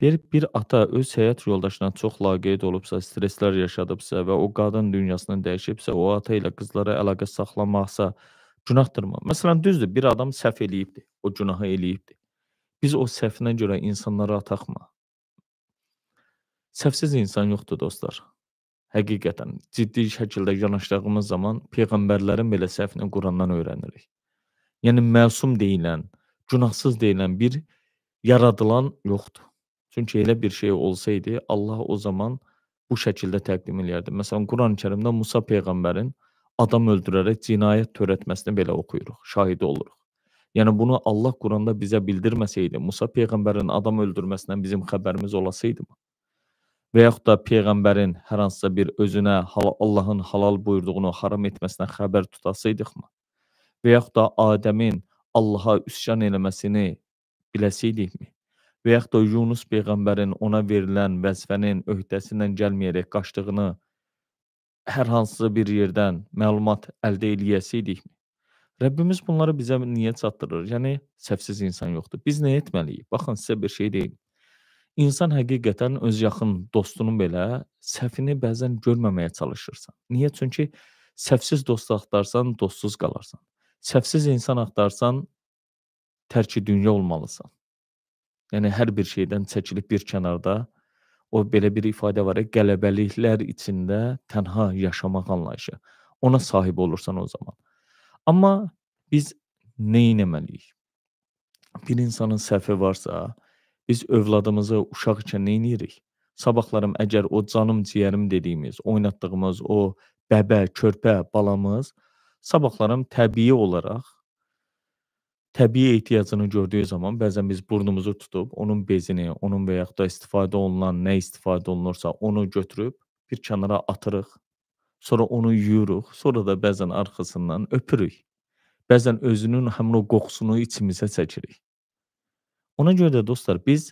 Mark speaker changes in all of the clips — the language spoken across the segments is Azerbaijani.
Speaker 1: Deyir, bir ata öz həyat yoldaşına çox laqeyd olubsa, stresslər yaşadıbsa və o qadın dünyasını dəyişibsə, o ata ilə qızlara əlaqə saxlamaqsa günahdırmı? Məsələn, düzdür, bir adam səhv eləyibdi, o günahı eləyibdi. Biz o səhvinə görə insanlara ataqma. Səhvsiz insan yoxdur, dostlar. Həqiqətən, ciddi şəkildə yanaşdığımız zaman peyğəmbərlərin belə səhvini Qurandan öyrənirik. Yəni məsum deyilən, günahsız deyilən bir yaradılan yoxdur. Çünki elə bir şey olsaydı, Allah o zaman bu şəkildə təqdim eləyərdi. Məsələn, Qurani-Kərimdə Musa peyğəmbərin adam öldürərək cinayət törətməsini belə oxuyuruq, şahidi oluruq. Yəni bunu Allah Quranda bizə bildirməsəydi, Musa peyğəmbərin adam öldürməsindən bizim xəbərimiz olasaydı mı? Və yaxud da peyğəmbərin hər hansısa bir özünə Allahın halal buyurduğunu haram etməsindən xəbər tutasaydıq mı? Və yaxud da Adəmin Allaha üsyan eləməsini biləsiydikmi? və yaxud da Yunus peyğəmbərin ona verilən vəzifənin öhdəsindən gəlməyərək qaçdığını hər hansı bir yerdən məlumat əldə eləyəsi idikmi? Rəbbimiz bunları bizə niyə çatdırır? Yəni səhvsiz insan yoxdur. Biz nə etməliyik? Baxın sizə bir şey deyim. İnsan həqiqətən öz yaxın dostunun belə səhvini bəzən görməməyə çalışırsan. Niyə? Çünki səhvsiz dost axtarsan, dostsuz qalarsan. Səhvsiz insan axtarsan, tərki dünya olmalısan. Yəni hər bir şeydən çəkilib bir kənarda o belə bir ifadə var, qələbəliklər içində tənha yaşamaq anlayışı. Ona sahib olursan o zaman. Amma biz nə etməliyik? Bir insanın səhvi varsa, biz övladımızı uşaq ikən nə edirik? Sabahlarım əgər o canım ciyərim dediyimiz, oynatdığımız o bəbə, körpə balamız sabahlarım təbii olaraq Təbii ehtiyacını gördüyü zaman bəzən biz burnumuzu tutub onun bezini, onun və yaxud da istifadə olunan nə istifadə olunursa, onu götürüb bir kənara atırıq. Sonra onu yuyuruq, sonra da bəzən arxasından öpürük. Bəzən özünün həmin o qoxusunu içimizə çəkirik. Ona görə də dostlar biz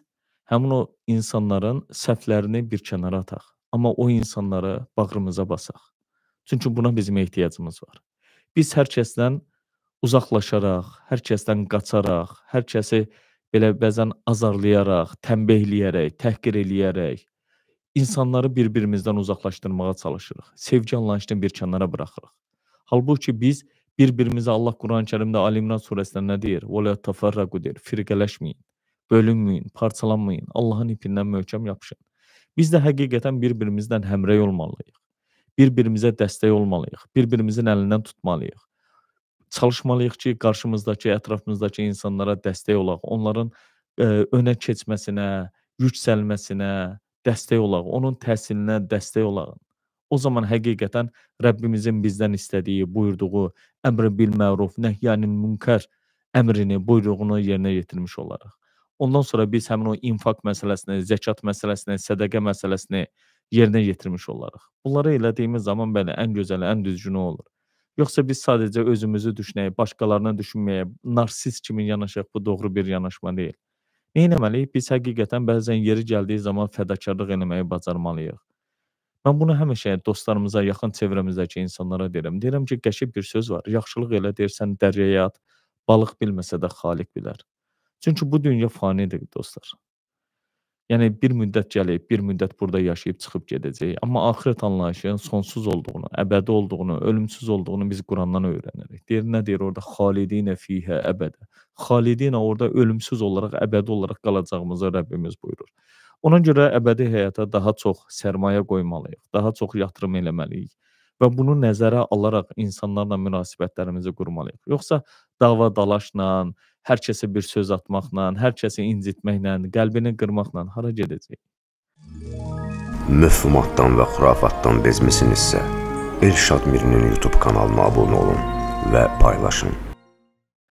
Speaker 1: həmin o insanların səhvlərini bir kənara ataq, amma o insanları bağrımıza basaq. Çünki buna bizim ehtiyacımız var. Biz hər kəsdən uzaqlaşaraq, hər kəsdən qaçaraq, hər kəsi belə bəzən azarlayaraq, tənbehləyərək, təhqir eləyərək insanları bir-birimizdən uzaqlaşdırmağa çalışırıq. Sevgi anlayışını bir kənara buraxırıq. Halbuki biz bir-birimizə Allah Quran-Kərimdə Əl-İmran surəsində nə deyir? "Və la tafarraqu" deyir. Firqələşməyin, bölünməyin, parçalanmayın. Allahın ipindən möhkəm yapışın. Biz də həqiqətən bir-birimizdən həmrəy olmalıyıq. Bir-birimizə dəstək olmalıyıq. Bir-birimizin əlindən tutmalıyıq çalışmalıyıq ki, qarşımızdakı, ətrafımızdakı insanlara dəstək olaq, onların ə, e, önə keçməsinə, yüksəlməsinə dəstək olaq, onun təhsilinə dəstək olaq. O zaman həqiqətən Rəbbimizin bizdən istədiyi, buyurduğu əmr bil məruf, nəhyanil münkər əmrini, buyruğunu yerinə yetirmiş olarıq. Ondan sonra biz həmin o infaq məsələsini, zəkat məsələsini, sədaqə məsələsini yerinə yetirmiş olarıq. Bunları elədiyimiz zaman belə ən gözəli, ən düzgünü olur. Yoxsa biz sadəcə özümüzü düşünək, başqalarına düşünməyək, narsist kimi yanaşaq, bu doğru bir yanaşma deyil. Nə etməliyik? Biz həqiqətən bəzən yeri gəldiyi zaman fədakarlıq etməyi bacarmalıyıq. Mən bunu həmişə dostlarımıza, yaxın çevrəmizdəki insanlara deyirəm. Deyirəm ki, qəşəng bir söz var. Yaxşılıq elə deyirsən, dəryaya at, balıq bilməsə də xaliq bilər. Çünki bu dünya fanidir, dostlar. Yəni bir müddət gəlib, bir müddət burada yaşayıb çıxıb gedəcək. Amma axirət anlayışının sonsuz olduğunu, əbədi olduğunu, ölümsüz olduğunu biz Qurandan öyrənirik. Deyir nə deyir orada? Xalidinə fihə əbədə. Xalidinə orada ölümsüz olaraq, əbədi olaraq qalacağımızı Rəbbimiz buyurur. Ona görə əbədi həyata daha çox sərmayə qoymalıyıq, daha çox yatırım eləməliyik və bunu nəzərə alaraq insanlarla münasibətlərimizi qurmalıyıq. Yoxsa dava dalaşla, hər kəsə bir söz atmaqla, hər kəsi incitməklə, qəlbini qırmaqla hara gedəcək? Məfhumatdan və xurafatdan bezmisinizsə, Elşad Mirinin YouTube kanalına abunə olun və paylaşın.